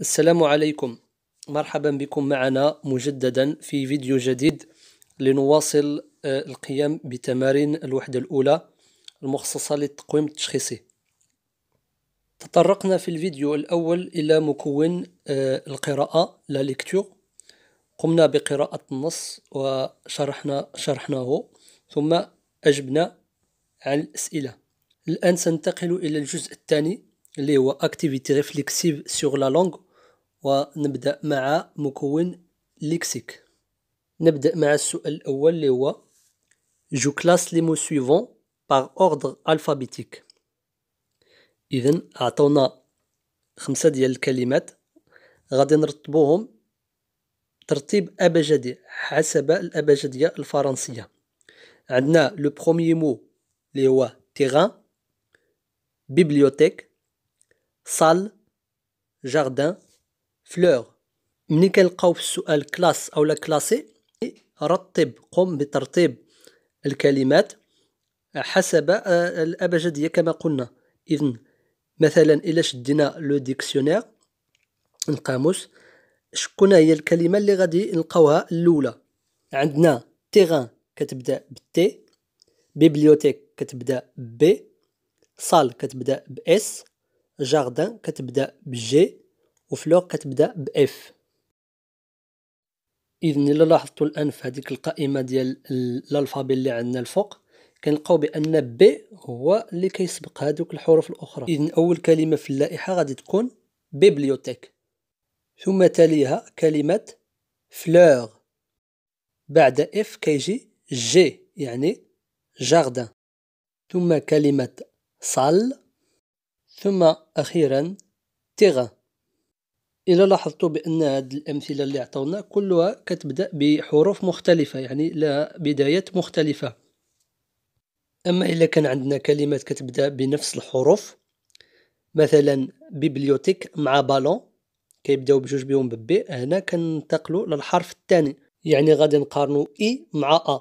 السلام عليكم مرحبا بكم معنا مجددا في فيديو جديد لنواصل آه، القيام بتمارين الوحدة الأولى المخصصة للتقويم التشخيصي تطرقنا في الفيديو الأول إلى مكون آه، القراءة لا ليكتور قمنا بقراءة النص وشرحنا شرحناه ثم أجبنا عن الأسئلة الآن سنتقل إلى الجزء الثاني اللي هو activity reflexive sur la langue ونبدأ مع مكون ليكسيك نبدأ مع السؤال الأول اللي هو جو كلاس لي مو سويفون باغ اوردر الفابيتيك إذا أعطونا خمسة ديال الكلمات غادي نرتبوهم ترتيب أبجدي حسب الأبجدية الفرنسية عندنا لو بروميي مو اللي هو تيغان بيبليوتيك سال جاردان فلور ملي كنلقاو في السؤال كلاس او لا كلاسي رتب قم بترتيب الكلمات حسب الابجديه كما قلنا اذا مثلا الا شدينا لو ديكسيونير القاموس شكون هي الكلمه اللي غادي نلقاوها الاولى عندنا تيغان كتبدا بالتي بيبليوتيك كتبدا بي صال كتبدا باس جاردان كتبدا بجي وفلوق كتبدا باف اذا الا لاحظتوا الان في هذيك القائمه ديال الالفابي اللي عندنا الفوق كنلقاو بان بي هو اللي كيسبق هذوك الحروف الاخرى اذا اول كلمه في اللائحه غادي تكون بيبليوتيك ثم تليها كلمه فلور بعد اف كيجي جي يعني جاردان ثم كلمه صال ثم اخيرا تيغان الى لاحظتوا بان هذه الامثله اللي عطاونا كلها كتبدا بحروف مختلفه يعني لها بدايات مختلفه اما الا كان عندنا كلمات كتبدا بنفس الحروف مثلا بيبليوتيك مع بالون كيبداو بجوج بهم ببي هنا كننتقلوا للحرف الثاني يعني غادي نقارنوا اي مع ا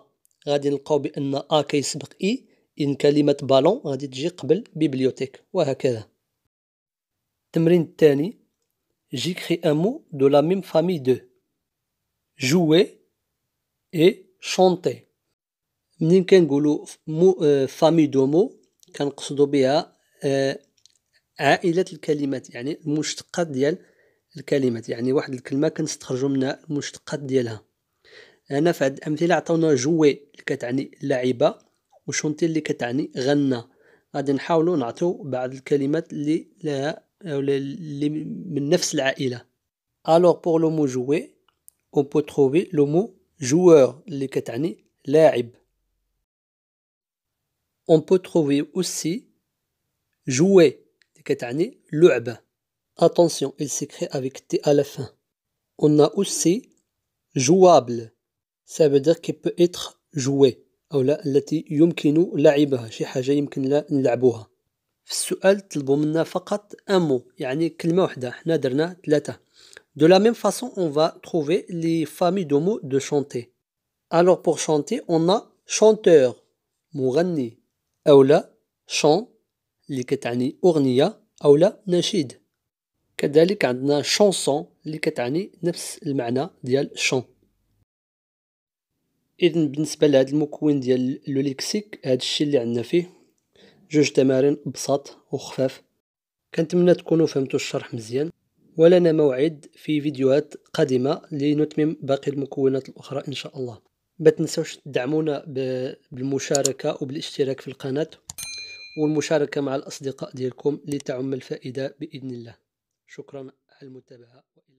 غادي نلقاو بان ا كيسبق اي ان كلمه بالون غادي تجي قبل بيبليوتيك وهكذا التمرين الثاني j'écris un mot de la même famille de jouer et chanter. منين كنقولوا مو فامي دو مو كنقصدوا بها عائله الكلمات يعني المشتقات ديال الكلمات يعني واحد الكلمه كنستخرجوا منها المشتقات ديالها هنا في هاد الامثله عطاونا جوي اللي كتعني لعبه وشونتي اللي كتعني غنى غادي نحاولوا نعطيو بعض الكلمات اللي لها Euh, Alors pour le mot jouer, on peut trouver le mot joueur اللي كتعني لاعب. On peut trouver aussi jouer اللي كتعني لعبة. Attention, il s'écrit avec T à la fin. On a aussi jouable. Ça veut dire qu'il peut être joué. في السؤال طلبوا منا فقط ان مو يعني كلمه واحده حنا درنا ثلاثه دو لا ميم فاصون اون فا تروفي لي فامي دو مو دو شونتي alors pour chanter on a chanteur مغني او لا شون اللي كتعني اغنيه او لا نشيد كذلك عندنا شونسون اللي كتعني نفس المعنى ديال شون اذن بالنسبه لهذا المكون ديال لو ليكسيك هذا الشيء اللي عندنا فيه جوج تمارين أبسط وخفاف كنتمنى تكونوا فهمتوا الشرح مزيان ولنا موعد في فيديوهات قادمة لنتمم باقي المكونات الأخرى إن شاء الله ما تدعمونا بالمشاركة وبالاشتراك في القناة والمشاركة مع الأصدقاء ديالكم لتعم الفائدة بإذن الله شكرا على المتابعة